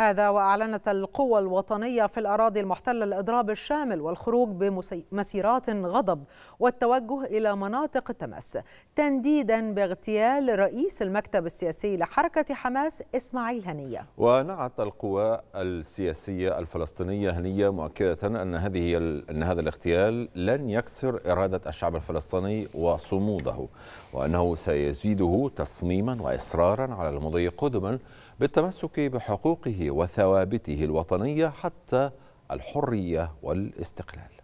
هذا وأعلنت القوى الوطنية في الأراضي المحتلة الإضراب الشامل والخروج بمسيرات غضب والتوجه إلى مناطق تمس تنديدا باغتيال رئيس المكتب السياسي لحركة حماس إسماعيل هنية ونعت القوى السياسية الفلسطينية هنية مؤكدة أن هذه أن هذا الاغتيال لن يكسر إرادة الشعب الفلسطيني وصموده وأنه سيزيده تصميما وإصرارا على المضي قدما بالتمسك بحقوقه وثوابته الوطنية حتى الحرية والاستقلال